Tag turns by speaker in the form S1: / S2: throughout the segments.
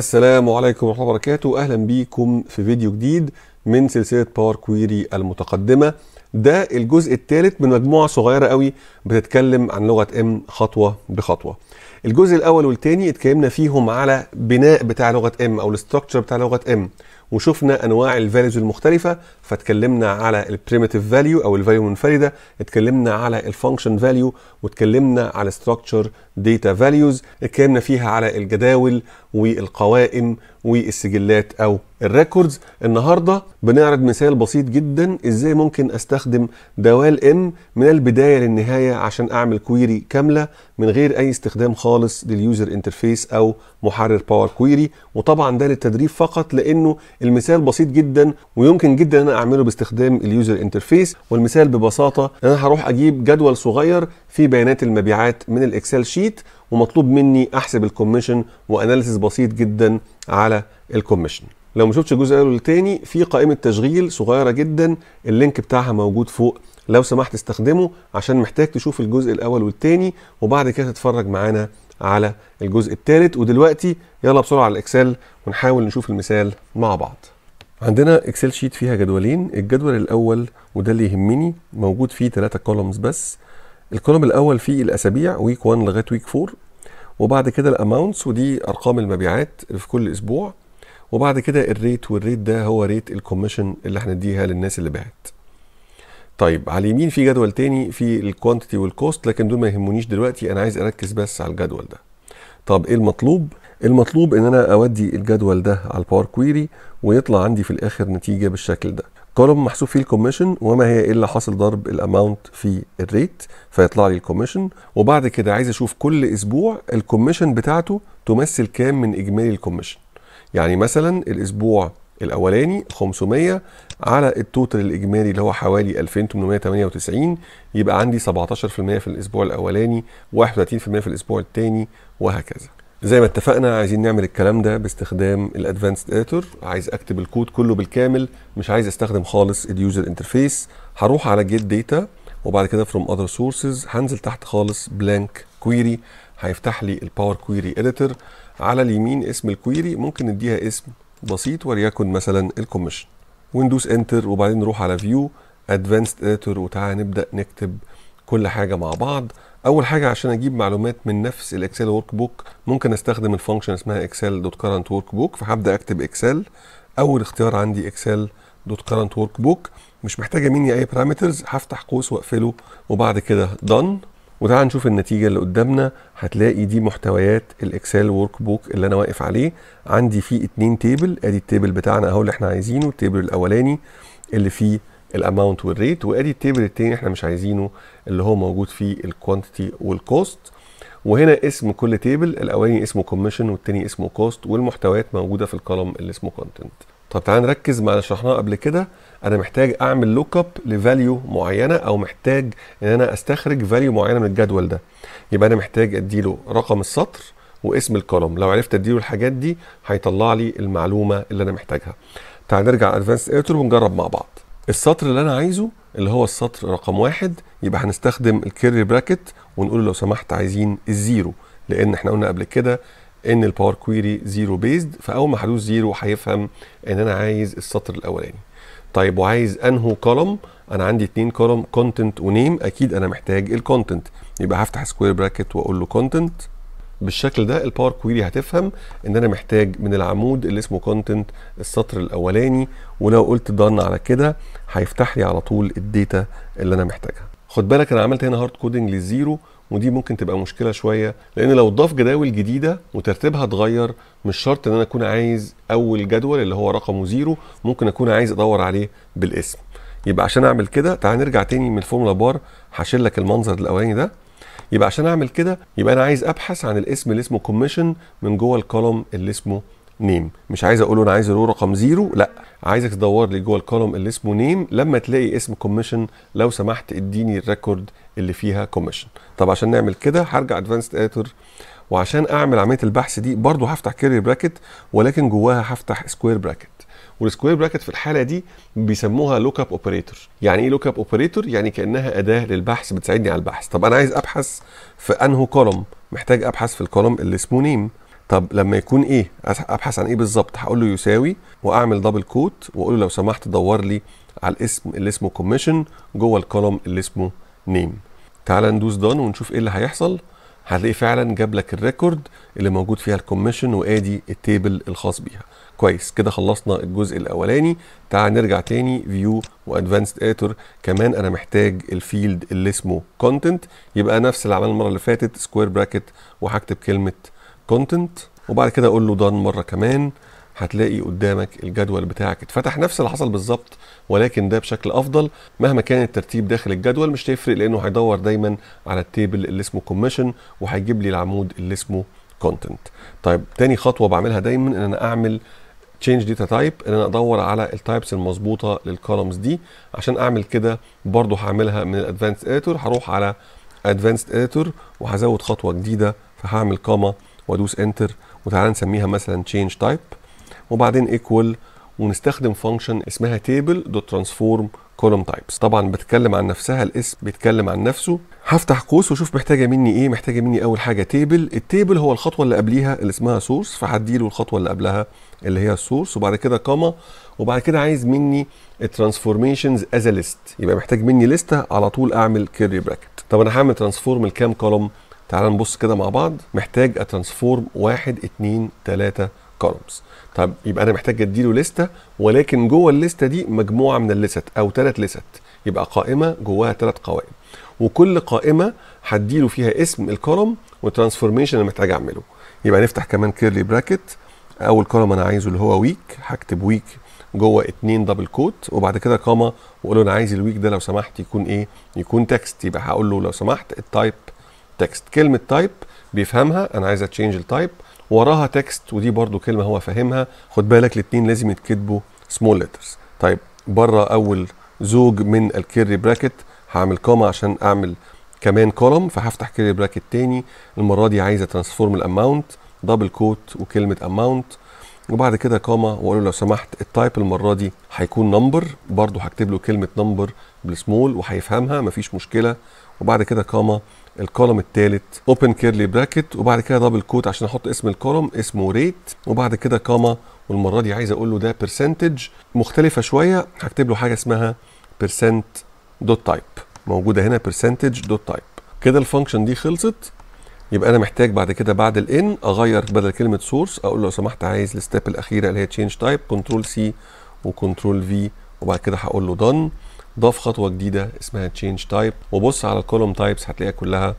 S1: السلام عليكم ورحمة الله وبركاته أهلا بيكم في فيديو جديد من سلسلة باور كويري المتقدمة ده الجزء الثالث من مجموعة صغيرة قوي بتتكلم عن لغة ام خطوة بخطوة الجزء الأول والثاني اتكلمنا فيهم على بناء بتاع لغة ام أو الاستراكشر بتاع لغة ام وشفنا انواع الفاليوز المختلفه فاتكلمنا على البريمتيف فاليو او الفاليو المنفرده اتكلمنا على الفانكشن فاليو واتكلمنا على ستراكشر داتا فاليوز اتكلمنا فيها على الجداول والقوائم والسجلات او الريكوردز النهارده بنعرض مثال بسيط جدا ازاي ممكن استخدم دوال ام من البدايه للنهايه عشان اعمل كويري كامله من غير اي استخدام خالص لليوزر انترفيس او محرر باور كويري وطبعا ده للتدريب فقط لانه المثال بسيط جدا ويمكن جدا انا اعمله باستخدام اليوزر انترفيس والمثال ببساطه انا هروح اجيب جدول صغير في بيانات المبيعات من الاكسل شيت بسيط ومطلوب مني احسب الكوميشن واناليسيس بسيط جدا على الكوميشن لو ما شفتش الجزء الاول والتاني في قائمه تشغيل صغيره جدا اللينك بتاعها موجود فوق لو سمحت استخدمه عشان محتاج تشوف الجزء الاول والتاني وبعد كده تتفرج معانا على الجزء الثالث ودلوقتي يلا بسرعه على الاكسل ونحاول نشوف المثال مع بعض عندنا اكسل شيت فيها جدولين الجدول الاول وده اللي يهمني موجود فيه ثلاثة كولومز بس الكولوم الاول فيه الاسابيع ويك 1 لغايه ويك 4 وبعد كده الاماونتس ودي ارقام المبيعات في كل اسبوع وبعد كده الريت والريت ده هو ريت الكوميشن اللي هنديها للناس اللي باعت طيب على اليمين في جدول تاني في الكوانتيتي والكوست لكن دول ما يهمونيش دلوقتي انا عايز اركز بس على الجدول ده طب ايه المطلوب المطلوب ان انا اودي الجدول ده على الباور كويري ويطلع عندي في الاخر نتيجه بالشكل ده كولوم محسوب فيه الكوميشن وما هي الا حاصل ضرب الاماونت في الريت فيطلع لي الكوميشن وبعد كده عايز اشوف كل اسبوع الكوميشن بتاعته تمثل كام من اجمالي الكوميشن يعني مثلا الاسبوع الاولاني 500 على التوتال الاجمالي اللي هو حوالي 2898 يبقى عندي 17% في الاسبوع الاولاني 31% في الاسبوع الثاني وهكذا زي ما اتفقنا عايزين نعمل الكلام ده باستخدام الادفانسد اديتور عايز اكتب الكود كله بالكامل مش عايز استخدم خالص اليوزر انترفيس هروح على جيت داتا وبعد كده فروم اذر سورسز هنزل تحت خالص بلانك كويري هيفتح لي الباور كويري اديتور على اليمين اسم الكويري ممكن نديها اسم بسيط وليكن مثلا الكوميشن وندوس انتر وبعدين نروح على فيو ادفانسد اديتور وتعالى نبدا نكتب كل حاجه مع بعض اول حاجه عشان اجيب معلومات من نفس الاكسل ورك بوك ممكن استخدم الفانكشن اسمها اكسل دوت كرنت ورك بوك فهبدا اكتب اكسل اول اختيار عندي اكسل دوت كرنت ورك بوك مش محتاجه مني اي بارامترز هفتح قوس واقفله وبعد كده دن وتعال نشوف النتيجه اللي قدامنا هتلاقي دي محتويات الاكسل ورك بوك اللي انا واقف عليه عندي فيه اتنين تيبل ادي التيبل بتاعنا اهو اللي احنا عايزينه التيبل الاولاني اللي فيه الاماونت والريت وادي التيبل التاني احنا مش عايزينه اللي هو موجود فيه الكوانتيتي والكوست وهنا اسم كل تيبل الاولاني اسمه كوميشن والتاني اسمه كوست والمحتويات موجوده في القلم اللي اسمه كونتنت طب تعال نركز مع اللي شرحناه قبل كده انا محتاج اعمل لوك اب لفاليو معينه او محتاج ان انا استخرج فاليو معينه من الجدول ده يبقى انا محتاج اديله رقم السطر واسم الكولوم لو عرفت اديله الحاجات دي هيطلع لي المعلومه اللي انا محتاجها تعال نرجع ادفانس اديتور ونجرب مع بعض السطر اللي انا عايزه اللي هو السطر رقم واحد يبقى هنستخدم الكيري براكت ونقول لو سمحت عايزين الزيرو لان احنا قلنا قبل كده ان الباور كويري زيرو بيزد فاول ما هدوس زيرو هيفهم ان انا عايز السطر الاولاني طيب وعايز انهو كولوم انا عندي اتنين كولوم كونتنت ونيم اكيد انا محتاج الكونتنت يبقى هفتح سكوير براكت واقول له كونتنت بالشكل ده الباور كويري هتفهم ان انا محتاج من العمود اللي اسمه كونتنت السطر الاولاني ولو قلت دان على كده هيفتح لي على طول الداتا اللي انا محتاجها خد بالك انا عملت هنا هارد كودنج للزيرو ودي ممكن تبقى مشكله شويه لان لو ضاف جداول جديده وترتيبها اتغير مش شرط ان انا اكون عايز اول جدول اللي هو رقمه زيرو ممكن اكون عايز ادور عليه بالاسم يبقى عشان اعمل كده تعال نرجع تاني من الفورمولا بار هشيل لك المنظر الاولاني ده يبقى عشان اعمل كده يبقى انا عايز ابحث عن الاسم اللي اسمه كوميشن من جوه الكولوم اللي اسمه نيم مش عايز اقول انا عايز رو رقم زيرو لا عايزك تدور لي جوه الكولوم اللي اسمه نيم لما تلاقي اسم كوميشن لو سمحت اديني الريكورد اللي فيها كوميشن طب عشان نعمل كده هرجع ادفانسد اديتور وعشان اعمل عمليه البحث دي برضو هفتح كيري براكت ولكن جواها هفتح سكوير براكت والسكوير براكت في الحاله دي بيسموها لوك اب اوبريتور يعني ايه لوك اب اوبريتور يعني كانها اداه للبحث بتساعدني على البحث طب انا عايز ابحث في انه كولوم محتاج ابحث في الكولوم اللي اسمه نيم طب لما يكون ايه ابحث عن ايه بالظبط هقول له يساوي واعمل دبل كوت واقول له لو سمحت دور لي على الاسم اللي اسمه كوميشن جوه الكولوم اللي اسمه نيم تعال ندوس دون ونشوف ايه اللي هيحصل هتلاقيه فعلا جاب لك الريكورد اللي موجود فيها الكوميشن وادي التيبل الخاص بيها كويس كده خلصنا الجزء الاولاني تعال نرجع تاني فيو وادفانسد اتور كمان انا محتاج الفيلد اللي اسمه كونتنت يبقى نفس اللي عملناه المره اللي فاتت سكوير براكت وهكتب كلمه كونتنت وبعد كده اقول له دان مره كمان هتلاقي قدامك الجدول بتاعك اتفتح نفس اللي حصل بالظبط ولكن ده بشكل افضل مهما كان الترتيب داخل الجدول مش هيفرق لانه هيدور دايما على التيبل اللي اسمه كوميشن وهيجيب لي العمود اللي اسمه كونتنت طيب تاني خطوه بعملها دايما ان انا اعمل تشينج داتا تايب ان انا ادور على التايبس المظبوطه للكولمز دي عشان اعمل كده برضو هعملها من الادفانسد اديتور هروح على ادفانسد اديتور وهزود خطوه جديده فهعمل كاما وادوس انتر وتعالى نسميها مثلا تشينج تايب وبعدين ايكوال ونستخدم فانكشن اسمها تيبل دوت ترانسفورم كولوم تايبس طبعا بتكلم عن نفسها الاسم بيتكلم عن نفسه هفتح قوس واشوف محتاجه مني ايه محتاجه مني اول حاجه تيبل التيبل هو الخطوه اللي قبليها اللي اسمها سورس له الخطوه اللي قبلها اللي هي السورس وبعد كده كاما وبعد كده عايز مني الترانسفورميشنز از ليست يبقى محتاج مني لسته على طول اعمل كيري براكت طب انا هعمل ترانسفورم لكام كولوم تعال نبص كده مع بعض محتاج اترانسفورم 1 2 3 كولمز طب يبقى انا محتاج اديله لسته ولكن جوه الليسته دي مجموعه من الليست او ثلاث لست يبقى قائمه جواها ثلاث قوائم وكل قائمه هديله فيها اسم الكولوم والترانسفورميشن اللي محتاج اعمله يبقى نفتح كمان كيرلي براكت اول كولوم انا عايزه اللي هو ويك هكتب ويك جوه اتنين دبل كوت وبعد كده كاما واقول له انا عايز الويك ده لو سمحت يكون ايه يكون تكست يبقى هقول له لو سمحت التايب تكست كلمه تايب بيفهمها انا عايز اتشينج التايب وراها تكست ودي برضو كلمه هو فاهمها خد بالك الاثنين لازم يتكتبوا سمول ليترز طيب بره اول زوج من الكيري براكت هعمل كوما عشان اعمل كمان كولم فهفتح كيري براكت تاني المره دي عايز ترانسفورم الاماونت دبل كوت وكلمه اماونت وبعد كده كوما واقول له لو سمحت التايب المره دي هيكون نمبر برضه هكتب له كلمه نمبر بالسمول وهيفهمها مفيش مشكله وبعد كده كاما الكولوم الثالث اوبن كيرلي براكت وبعد كده دبل كوت عشان احط اسم الكولوم اسمه ريت وبعد كده كاما والمره دي عايز اقول له ده برسنتج مختلفه شويه هكتب له حاجه اسمها percent دوت تايب موجوده هنا برسنتج دوت تايب كده الفانكشن دي خلصت يبقى انا محتاج بعد كده بعد الان اغير بدل كلمه سورس اقول له لو سمحت عايز الستيب الاخيره اللي هي تشينج تايب كنترول سي وكنترول في وبعد كده هقول له done ضاف خطوه جديده اسمها تشينج تايب وبص على الكولوم تايبس هتلاقيها كلها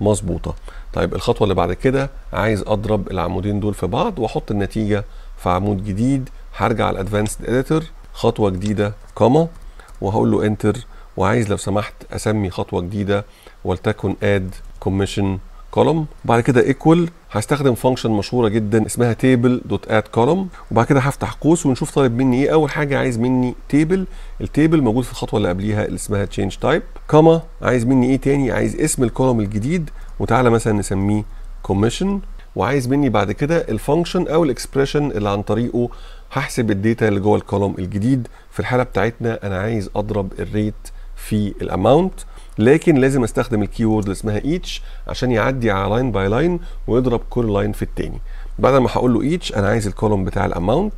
S1: مظبوطه طيب الخطوه اللي بعد كده عايز اضرب العمودين دول في بعض واحط النتيجه في عمود جديد هرجع على الادفانسد اديتور خطوه جديده كوما وهقول له انتر وعايز لو سمحت اسمي خطوه جديده ولتكن اد كوميشن كولوم وبعد كده ايكوال هستخدم فانكشن مشهوره جدا اسمها تيبل دوت اد كولوم وبعد كده هفتح قوس ونشوف طالب مني ايه اول حاجه عايز مني تيبل التيبل موجود في الخطوه اللي قبليها اللي اسمها تشينج تايب كما عايز مني ايه تاني عايز اسم الكولوم الجديد وتعالى مثلا نسميه كوميشن وعايز مني بعد كده الفانكشن او الاكسبريشن اللي عن طريقه هحسب الداتا اللي جوه الكولوم الجديد في الحاله بتاعتنا انا عايز اضرب الريت في الاماونت لكن لازم استخدم الكي وورد اللي اسمها ايتش عشان يعدي على لاين باي لاين ويضرب كل لاين في التاني بعد ما هقول له ايتش انا عايز الكولوم بتاع الاماونت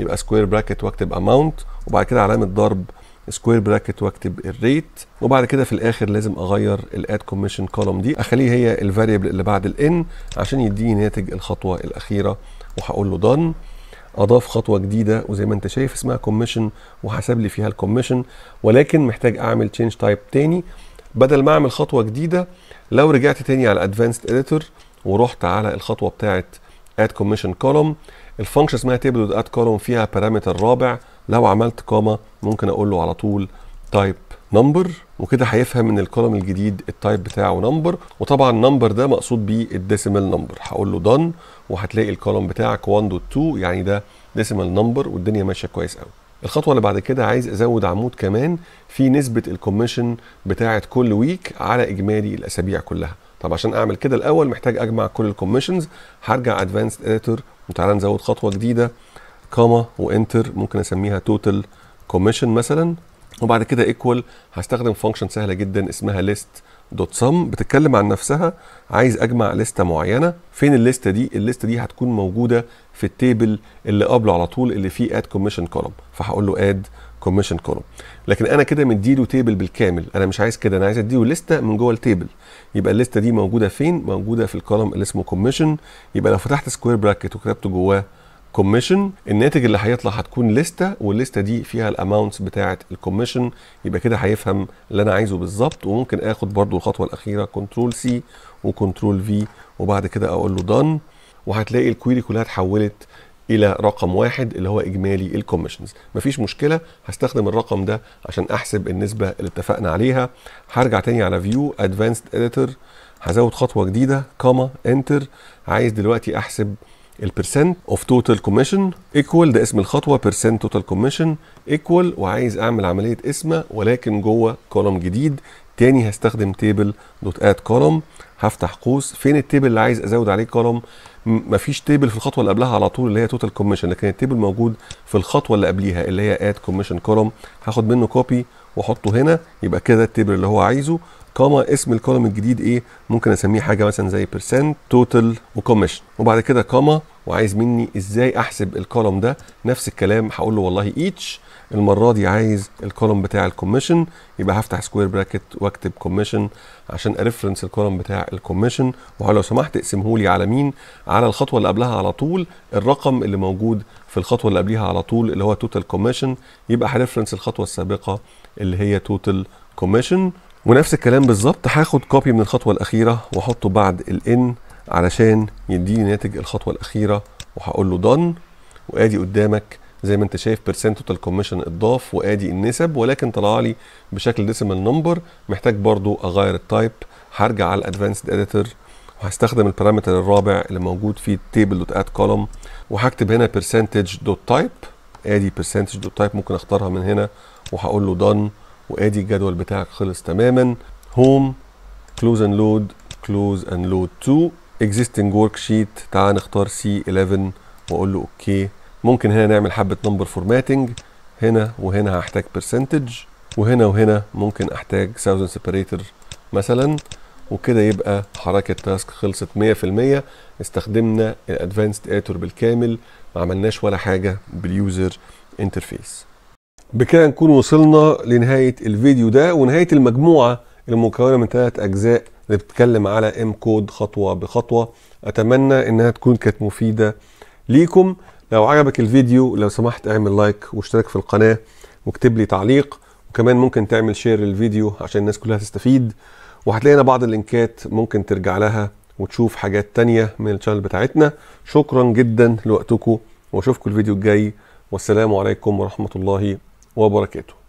S1: يبقى سكوير براكت واكتب اماونت وبعد كده علامه ضرب سكوير براكت واكتب الريت وبعد كده في الاخر لازم اغير الاد كوميشن كولوم دي اخليه هي الفاريبل اللي بعد الان عشان يديني ناتج الخطوه الاخيره وهقول له دون اضاف خطوه جديده وزي ما انت شايف اسمها كوميشن وحسب لي فيها الكوميشن ولكن محتاج اعمل تشينج تايب تاني بدل ما اعمل خطوه جديده لو رجعت تاني على ادفانسد اديتور ورحت على الخطوه بتاعه اد كوميشن كولوم الفانكشن اسمها تيبل اد كولوم فيها بارامتر رابع لو عملت كوما ممكن اقول له على طول تايب نمبر وكده هيفهم ان الكولوم الجديد التايب بتاعه نمبر وطبعا نمبر ده مقصود بيه الديسيمال نمبر هقول له دن وهتلاقي الكولوم بتاعك 1.2 يعني ده ديسيمال نمبر والدنيا ماشيه كويس قوي الخطوه اللي بعد كده عايز ازود عمود كمان في نسبه الكوميشن بتاعه كل ويك على اجمالي الاسابيع كلها طب عشان اعمل كده الاول محتاج اجمع كل الكوميشنز هرجع ادفانسد اديتور وتعالى نزود خطوه جديده كاما وانتر ممكن اسميها توتال كوميشن مثلا وبعد كده ايكوال هستخدم فانكشن سهله جدا اسمها ليست دوت سم بتتكلم عن نفسها عايز اجمع لستة معينة فين الليستة دي الليستة دي هتكون موجودة في التيبل اللي قبله على طول اللي فيه اد كوميشن كولوم فهقول له اد كوميشن كولوم لكن انا كده مديله تيبل بالكامل انا مش عايز كده انا عايز اديله لستة من جوه التيبل يبقى الليستة دي موجودة فين موجودة في الكولوم اللي اسمه كوميشن يبقى لو فتحت سكوير براكت وكتبت جواه كوميشن الناتج اللي هيطلع هتكون لسته والليسته دي فيها الاماونتس بتاعه الكوميشن يبقى كده هيفهم اللي انا عايزه بالظبط وممكن اخد برده الخطوه الاخيره كنترول سي وكنترول في وبعد كده اقول له دان وهتلاقي الكويري كلها اتحولت الى رقم واحد اللي هو اجمالي الكوميشنز مفيش مشكله هستخدم الرقم ده عشان احسب النسبه اللي اتفقنا عليها هرجع تاني على فيو ادفانسد اديتور هزود خطوه جديده كوما انتر عايز دلوقتي احسب البرسنت اوف توتال كوميشن ايكوال ده اسم الخطوه برسنت توتال كوميشن ايكوال وعايز اعمل عمليه قسمه ولكن جوه كولوم جديد تاني هستخدم تيبل دوت اد كولوم هفتح قوس فين التيبل اللي عايز ازود عليه كولوم مفيش تيبل في الخطوه اللي قبلها على طول اللي هي توتال كوميشن لكن التيبل موجود في الخطوه اللي قبليها اللي هي اد كوميشن كولوم هاخد منه كوبي واحطه هنا يبقى كده التيبل اللي هو عايزه كاما اسم الكولوم الجديد ايه ممكن اسميه حاجه مثلا زي بيرسنت توتال وكوميشن وبعد كده كاما وعايز مني ازاي احسب الكولوم ده نفس الكلام هقول له والله ايتش المره دي عايز الكولوم بتاع الكوميشن يبقى هفتح سكوير براكت واكتب كوميشن عشان اريفرنس الكولوم بتاع الكوميشن وهقول لو سمحت اقسمه لي على مين على الخطوه اللي قبلها على طول الرقم اللي موجود في الخطوه اللي قبليها على طول اللي هو توتال كوميشن يبقى هريفرنس الخطوه السابقه اللي هي توتال كوميشن ونفس الكلام بالظبط هاخد كوبي من الخطوه الاخيره واحطه بعد الان علشان يديني ناتج الخطوه الاخيره وهقول له دن وادي قدامك زي ما انت شايف بيرسنت توتال كوميشن اتضاف وادي النسب ولكن طلع لي بشكل ديسيمال نمبر محتاج برضو اغير التايب هرجع على الادفانسد اديتور وهستخدم البارامتر الرابع اللي موجود في تيبل دوت اد كولوم وهكتب هنا بيرسنتج دوت تايب ادي بيرسنتج دوت تايب ممكن اختارها من هنا وهقول له done وادي الجدول بتاعك خلص تماما هوم كلوز اند لود كلوز اند لود 2 اكزيستنج ورك شيت تعال نختار سي 11 واقول له اوكي ممكن هنا نعمل حبه نمبر فورماتنج هنا وهنا هحتاج برسنتج وهنا وهنا ممكن احتاج ساوزن سيبريتر مثلا وكده يبقى حركه تاسك خلصت 100% استخدمنا الادفانسد اتور بالكامل ما عملناش ولا حاجه باليوزر انترفيس بكده نكون وصلنا لنهايه الفيديو ده ونهايه المجموعه المكونه من ثلاث اجزاء اللي بتتكلم على ام كود خطوه بخطوه اتمنى انها تكون كانت مفيده ليكم لو عجبك الفيديو لو سمحت اعمل لايك واشترك في القناه واكتب لي تعليق وكمان ممكن تعمل شير للفيديو عشان الناس كلها تستفيد وهتلاقي هنا بعض اللينكات ممكن ترجع لها وتشوف حاجات تانية من الشانل بتاعتنا شكرا جدا لوقتكم واشوفكم الفيديو الجاي والسلام عليكم ورحمه الله وبركاته